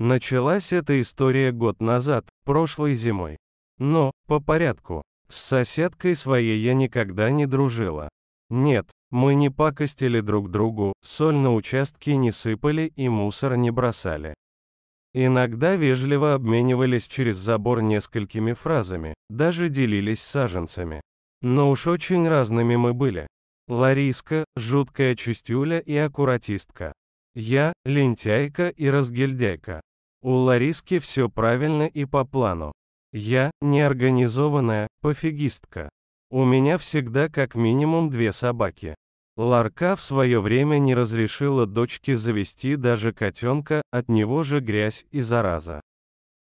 Началась эта история год назад, прошлой зимой. Но, по порядку. С соседкой своей я никогда не дружила. Нет, мы не пакостили друг другу, соль на участке не сыпали и мусор не бросали. Иногда вежливо обменивались через забор несколькими фразами, даже делились саженцами. Но уж очень разными мы были. Лариска, жуткая чистюля и аккуратистка. Я, лентяйка и разгильдяйка. У Лариски все правильно и по плану. Я неорганизованная пофигистка. У меня всегда как минимум две собаки. Ларка в свое время не разрешила дочке завести даже котенка, от него же грязь и зараза.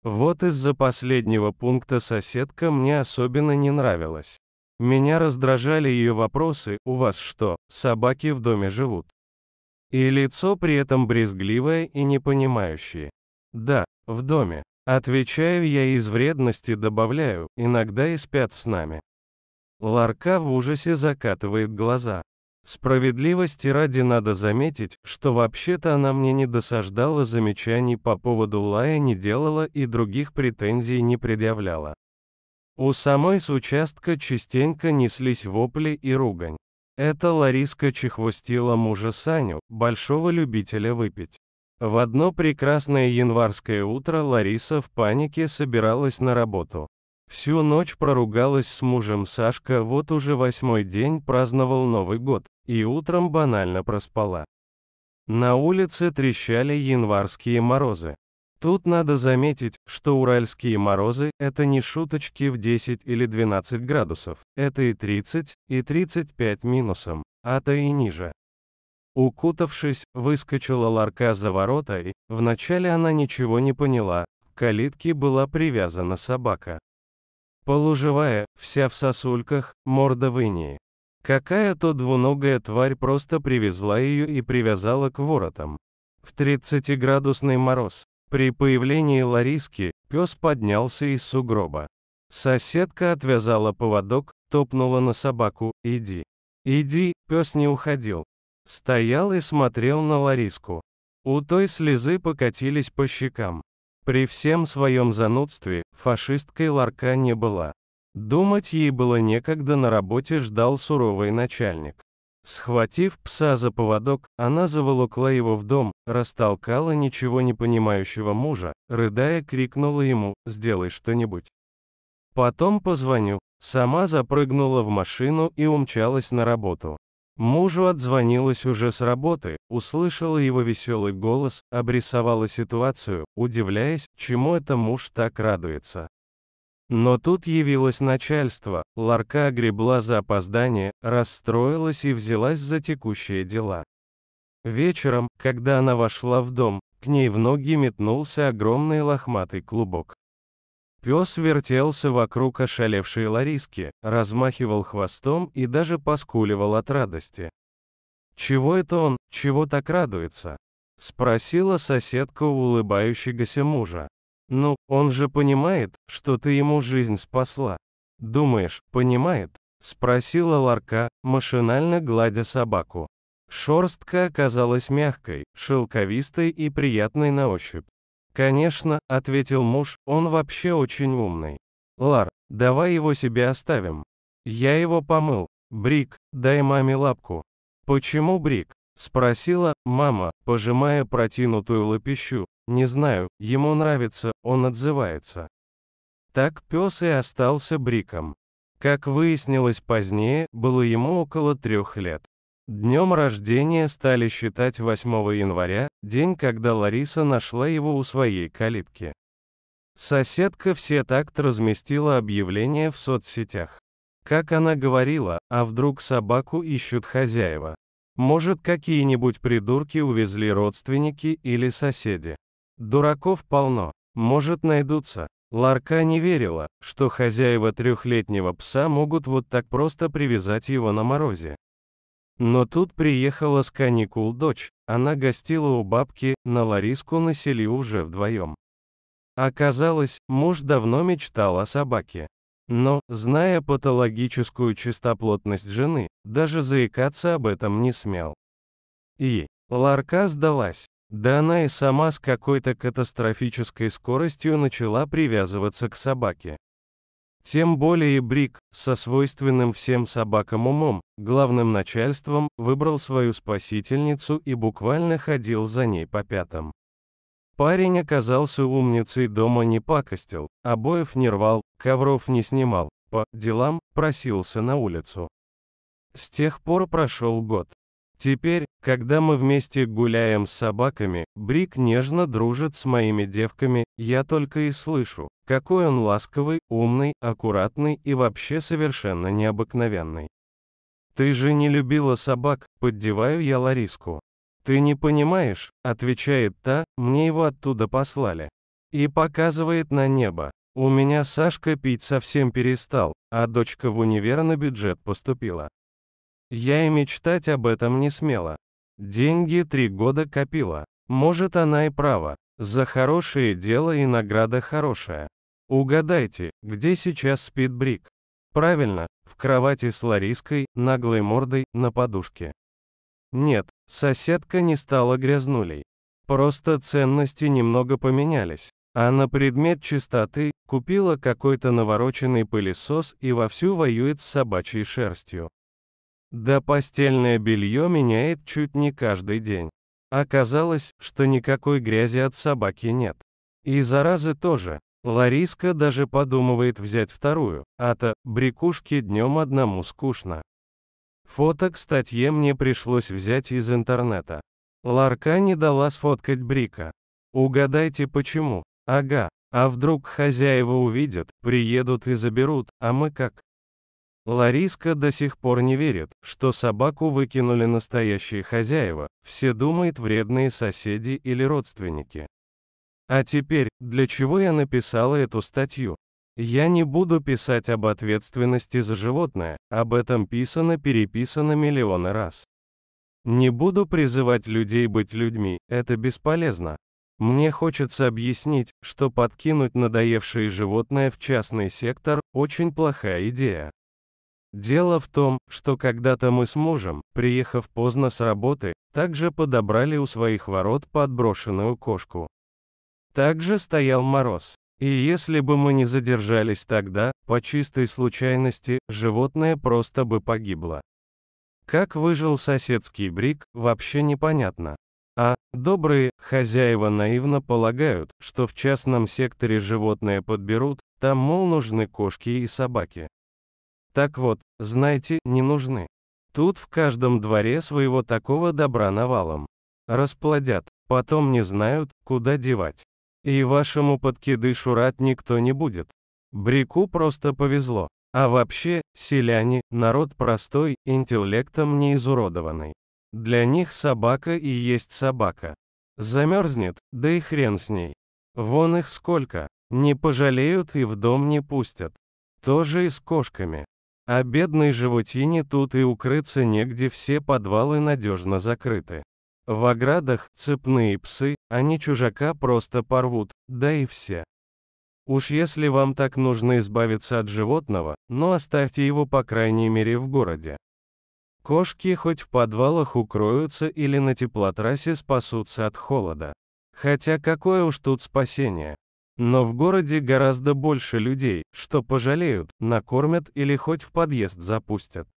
Вот из-за последнего пункта соседка мне особенно не нравилась. Меня раздражали ее вопросы, у вас что, собаки в доме живут? И лицо при этом брезгливое и непонимающее. Да, в доме. Отвечаю я из вредности добавляю, иногда и спят с нами. Ларка в ужасе закатывает глаза. Справедливости ради надо заметить, что вообще-то она мне не досаждала замечаний по поводу лая не делала и других претензий не предъявляла. У самой с участка частенько неслись вопли и ругань. Это Лариска чехвостила мужа Саню, большого любителя выпить. В одно прекрасное январское утро Лариса в панике собиралась на работу. Всю ночь проругалась с мужем Сашка, вот уже восьмой день праздновал Новый год, и утром банально проспала. На улице трещали январские морозы. Тут надо заметить, что уральские морозы – это не шуточки в 10 или 12 градусов, это и 30, и 35 минусом, а то и ниже. Укутавшись, выскочила ларка за ворота и, вначале она ничего не поняла, к калитке была привязана собака. Полуживая, вся в сосульках, морда в Какая-то двуногая тварь просто привезла ее и привязала к воротам. В 30-градусный мороз. При появлении Лариски, пес поднялся из сугроба. Соседка отвязала поводок, топнула на собаку, иди. Иди, пес не уходил, Стоял и смотрел на Лариску. У той слезы покатились по щекам. При всем своем занудстве, фашисткой Ларка не была. Думать ей было некогда на работе ждал суровый начальник. Схватив пса за поводок, она заволокла его в дом, растолкала ничего не понимающего мужа, рыдая крикнула ему «Сделай что-нибудь». Потом позвоню. Сама запрыгнула в машину и умчалась на работу. Мужу отзвонилась уже с работы, услышала его веселый голос, обрисовала ситуацию, удивляясь, чему это муж так радуется. Но тут явилось начальство, Ларка огребла за опоздание, расстроилась и взялась за текущие дела. Вечером, когда она вошла в дом, к ней в ноги метнулся огромный лохматый клубок. Пес вертелся вокруг ошалевшей Лариски, размахивал хвостом и даже поскуливал от радости. «Чего это он, чего так радуется?» — спросила соседка улыбающегося мужа. «Ну, он же понимает, что ты ему жизнь спасла. Думаешь, понимает?» — спросила Ларка, машинально гладя собаку. Шорстка оказалась мягкой, шелковистой и приятной на ощупь. «Конечно», — ответил муж, — «он вообще очень умный. Лар, давай его себе оставим. Я его помыл. Брик, дай маме лапку». «Почему Брик?» — спросила мама, пожимая протянутую лапищу. «Не знаю, ему нравится, он отзывается». Так пес и остался Бриком. Как выяснилось позднее, было ему около трех лет. Днем рождения стали считать 8 января, день, когда Лариса нашла его у своей калитки. Соседка все такт разместила объявление в соцсетях. Как она говорила, а вдруг собаку ищут хозяева? Может, какие-нибудь придурки увезли родственники или соседи? Дураков полно. Может, найдутся. Ларка не верила, что хозяева трехлетнего пса могут вот так просто привязать его на морозе. Но тут приехала с каникул дочь, она гостила у бабки, на Лариску насели уже вдвоем. Оказалось, муж давно мечтал о собаке. Но, зная патологическую чистоплотность жены, даже заикаться об этом не смел. И Ларка сдалась. Да она и сама с какой-то катастрофической скоростью начала привязываться к собаке. Тем более Брик, со свойственным всем собакам умом, главным начальством, выбрал свою спасительницу и буквально ходил за ней по пятам. Парень оказался умницей, дома не пакостил, обоев не рвал, ковров не снимал, по делам просился на улицу. С тех пор прошел год. Теперь, когда мы вместе гуляем с собаками, Брик нежно дружит с моими девками, я только и слышу, какой он ласковый, умный, аккуратный и вообще совершенно необыкновенный. Ты же не любила собак, поддеваю я Лариску. Ты не понимаешь, отвечает та, мне его оттуда послали. И показывает на небо. У меня Сашка пить совсем перестал, а дочка в универ на бюджет поступила. Я и мечтать об этом не смела. Деньги три года копила. Может, она и права. За хорошее дело и награда хорошая. Угадайте, где сейчас спит Брик? Правильно, в кровати с Лариской, наглой мордой, на подушке. Нет, соседка не стала грязнулей. Просто ценности немного поменялись. А на предмет чистоты купила какой-то навороченный пылесос и вовсю воюет с собачьей шерстью. Да постельное белье меняет чуть не каждый день. Оказалось, что никакой грязи от собаки нет. И заразы тоже. Лариска даже подумывает взять вторую, а-то, брикушки днем одному скучно. Фото к статье мне пришлось взять из интернета. Ларка не дала сфоткать Брика. Угадайте почему. Ага, а вдруг хозяева увидят, приедут и заберут, а мы как? Лариска до сих пор не верит, что собаку выкинули настоящие хозяева, все думают вредные соседи или родственники. А теперь, для чего я написала эту статью? Я не буду писать об ответственности за животное, об этом писано переписано миллионы раз. Не буду призывать людей быть людьми, это бесполезно. Мне хочется объяснить, что подкинуть надоевшее животное в частный сектор – очень плохая идея. Дело в том, что когда-то мы с мужем, приехав поздно с работы, также подобрали у своих ворот подброшенную кошку. Также стоял мороз. И если бы мы не задержались тогда, по чистой случайности, животное просто бы погибло. Как выжил соседский брик, вообще непонятно. А, добрые, хозяева наивно полагают, что в частном секторе животные подберут, там мол нужны кошки и собаки. Так вот, знаете, не нужны. Тут в каждом дворе своего такого добра навалом. Расплодят, потом не знают, куда девать. И вашему подкидышу рад никто не будет. Брику просто повезло. А вообще, селяне – народ простой, интеллектом не изуродованный. Для них собака и есть собака. Замерзнет, да и хрен с ней. Вон их сколько. Не пожалеют и в дом не пустят. Тоже и с кошками. А бедной животине тут и укрыться негде все подвалы надежно закрыты. В оградах цепные псы, они чужака просто порвут, да и все. Уж если вам так нужно избавиться от животного, но ну оставьте его по крайней мере в городе. Кошки хоть в подвалах укроются или на теплотрассе спасутся от холода. Хотя какое уж тут спасение. Но в городе гораздо больше людей, что пожалеют, накормят или хоть в подъезд запустят.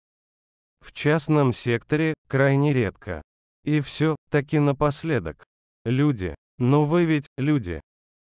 В частном секторе крайне редко. И все, таки напоследок. Люди, но ну вы ведь люди.